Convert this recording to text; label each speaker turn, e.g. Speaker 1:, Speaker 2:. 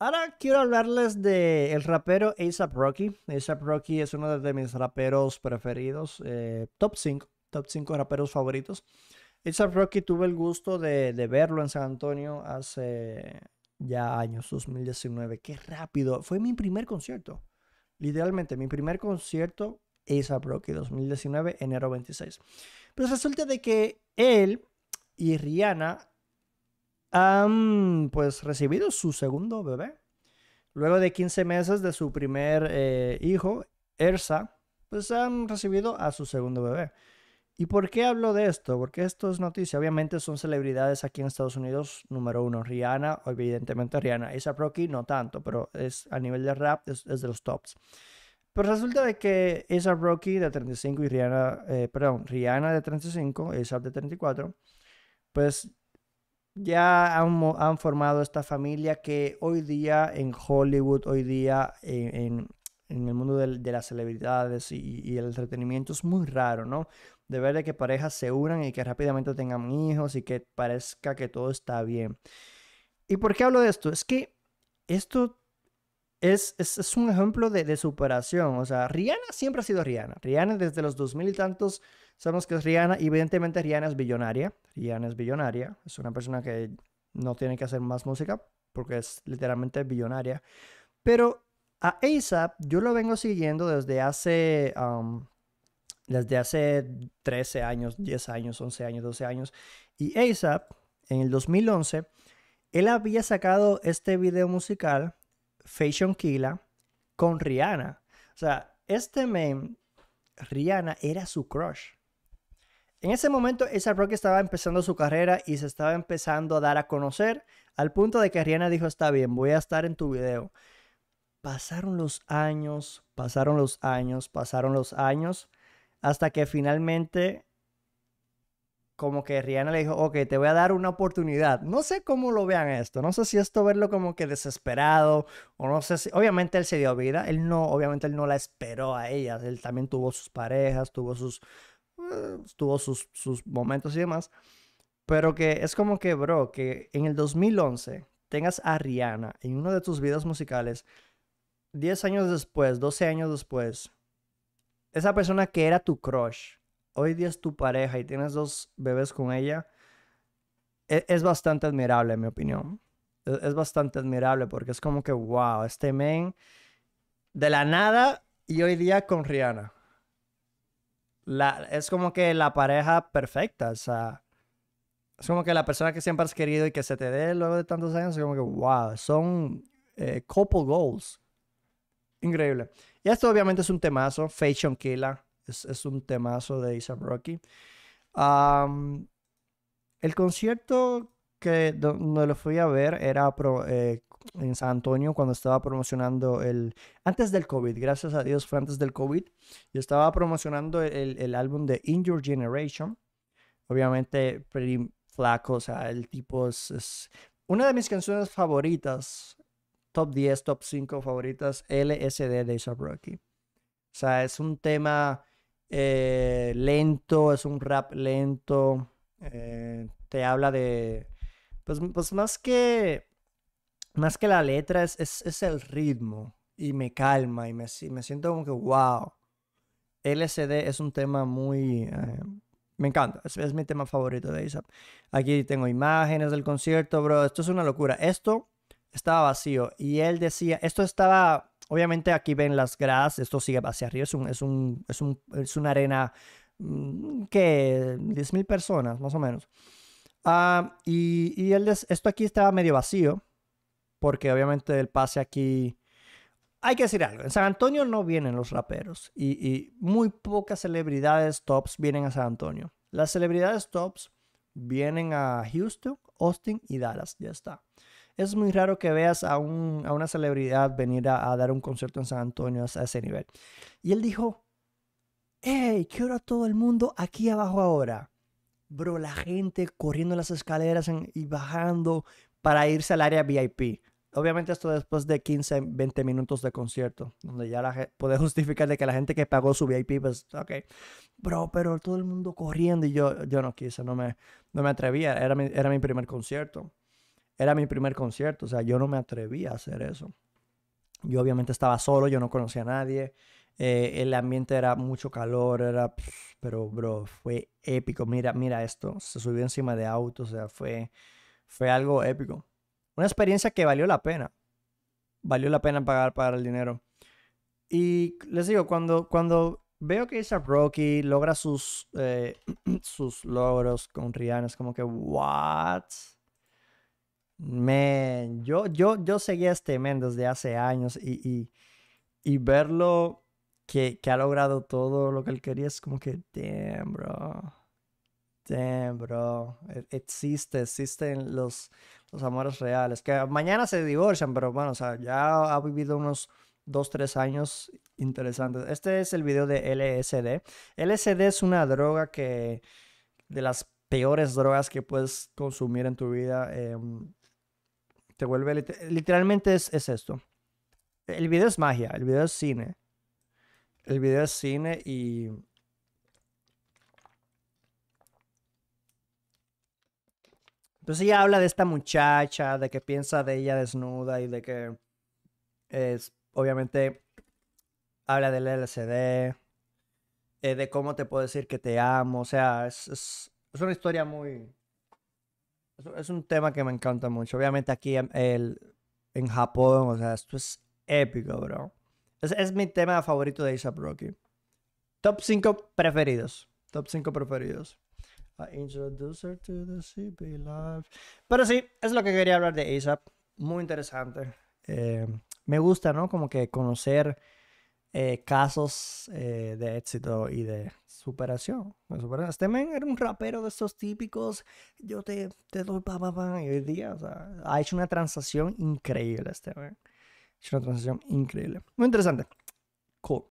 Speaker 1: Ahora quiero hablarles de el rapero ASAP Rocky. ASAP Rocky es uno de mis raperos preferidos, eh, top 5, top 5 raperos favoritos. ASAP Rocky tuve el gusto de, verlo en San Antonio hace ya años, 2019. Qué rápido. Fue mi primer concierto. Literalmente, mi primer concierto ASAP Rocky 2019, enero 26. Pero pues resulta de que él y Rihanna han pues recibido su segundo bebé. Luego de 15 meses de su primer eh, hijo, Ersa, pues han recibido a su segundo bebé. ¿Y por qué hablo de esto? Porque esto es noticia. Obviamente son celebridades aquí en Estados Unidos, número uno, Rihanna, evidentemente Rihanna, Isa Rocky no tanto, pero es a nivel de rap, es, de los tops. Pero pues resulta de que Isa Rocky de 35 y Rihanna, eh, perdón, Rihanna de 35, Isa de 34, pues ya han, formado esta familia que hoy día en Hollywood, hoy día en, el mundo de, las celebridades y, y, el entretenimiento es muy raro, ¿no? De ver de que parejas se unan y que rápidamente tengan hijos y que parezca que todo está bien. ¿Y por qué hablo de esto? Es que esto es, un ejemplo de, superación. O sea, Rihanna siempre ha sido Rihanna. Rihanna desde los 2000 y tantos sabemos que es Rihanna. Evidentemente Rihanna es billonaria. Rihanna es billonaria. Es una persona que no tiene que hacer más música porque es literalmente billonaria. Pero a ASAP yo lo vengo siguiendo desde hace... desde hace 13 años, 10 años, 11 años, 12 años. Y ASAP, en el 2011, él había sacado este video musical Fashion Killa con Rihanna. O sea, este meme Rihanna, era su crush. En ese momento, esa Rock estaba empezando su carrera y se estaba empezando a dar a conocer al punto de que Rihanna dijo, está bien, voy a estar en tu video. Pasaron los años, pasaron los años, pasaron los años, hasta que finalmente como que Rihanna le dijo, ok, te voy a dar una oportunidad. No sé cómo lo vean esto, no sé si esto verlo como que desesperado o no sé si, obviamente él se dio vida, él no, obviamente él no la esperó a ella, él también tuvo sus parejas, tuvo sus, eh, sus, momentos y demás, pero que es como que, bro, que en el 2011 tengas a Rihanna en uno de tus videos musicales, 10 años después, 12 años después, esa persona que era tu crush, hoy día es tu pareja y tienes dos bebés con ella, e-, es, bastante admirable, en mi opinión. E-, es, bastante admirable porque es como que, wow, este men de la nada y hoy día con Rihanna. La, es como que la pareja perfecta, o sea, es como que la persona que siempre has querido y que se te dé luego de tantos años, es como que, wow, son eh, couple goals. Increíble. Y esto obviamente es un temazo, Fashion Killer. Es, un temazo de Isa Rocky. el concierto que donde lo fui a ver era eh, en San Antonio cuando estaba promocionando el... Antes del COVID, gracias a Dios fue antes del COVID. Yo estaba promocionando el, álbum de In Your Generation. Obviamente, pretty flaco, o sea, el tipo es, Una de mis canciones favoritas, top 10, top 5 favoritas, LSD de A$AP Rocky. O sea, es un tema eh, lento, es un rap lento, eh, te habla de, pues, pues, más que, más que la letra, es, el ritmo y me calma y me, me, siento como que, wow. LSD es un tema muy... Eh, me encanta, es, mi tema favorito de ASAP. Aquí tengo imágenes del concierto, bro. Esto es una locura. Esto estaba vacío y él decía, esto estaba Obviamente aquí ven las gradas, esto sigue hacia arriba, es, un, es, una arena mm, que 10.000 personas más o menos. Ah, y, y el esto aquí estaba medio vacío, porque obviamente el pase aquí... Hay que decir algo, en San Antonio no vienen los raperos y, y muy pocas celebridades tops vienen a San Antonio. Las celebridades tops vienen a Houston, Austin y Dallas, ya está es muy raro que veas a, una celebridad venir a, dar un concierto en San Antonio a ese nivel. Y él dijo, hey, quiero a todo el mundo aquí abajo ahora. Bro, la gente corriendo las escaleras y bajando para irse al área VIP. Obviamente esto después de 15, 20 minutos de concierto, donde ya la gente puede justificar de que la gente que pagó su VIP, pues, ok, bro, pero todo el mundo corriendo y yo, yo no quise, no me, no me atrevía, era era mi primer concierto. Era mi primer concierto, o sea, yo no me atrevía a hacer eso. Yo obviamente estaba solo, yo no conocía a nadie. Eh, el ambiente era mucho calor, era, pero bro, fue épico. Mira, mira esto, se subió encima de auto, o sea, fue, fue algo épico. Una experiencia que valió la pena. Valió la pena pagar, para el dinero. Y les digo, cuando, cuando veo que esa Rocky logra sus, eh, sus logros con Rihanna, es como que, ¿what? Man, yo, yo, yo seguía este men desde hace años y, y, verlo que, ha logrado todo lo que él quería es como que, damn, bro. Damn, bro. E-, existe, existen los, los amores reales. Que mañana se divorcian, pero bueno, o sea, ya ha vivido unos dos, tres años interesantes. Este es el video de LSD. LSD es una droga que de las peores drogas que puedes consumir en tu vida. Em, te vuelve. Literalmente es, esto. El video es magia, el video es cine. El video es cine y. Entonces ella habla de esta muchacha, de que piensa de ella desnuda y de que es, obviamente habla del LCD, eh, de cómo te puedo decir que te amo, o sea, es, es, es una historia muy, es un tema que me encanta mucho. Obviamente aquí en, el, en Japón, o sea, esto es épico, bro. Es, mi tema favorito de ASAP Rocky. Top 5 preferidos. Top 5 preferidos. introduce to the CP live. Pero sí, es lo que quería hablar de ASAP. Muy interesante. Eh, me gusta, ¿no? Como que conocer eh, casos eh, de éxito y de superación. Este era un rapero de esos típicos, yo te, te doy pa, pa, pa, y hoy día, o sea, ha hecho una transacción increíble este Ha hecho una transacción increíble. Muy interesante. Cool.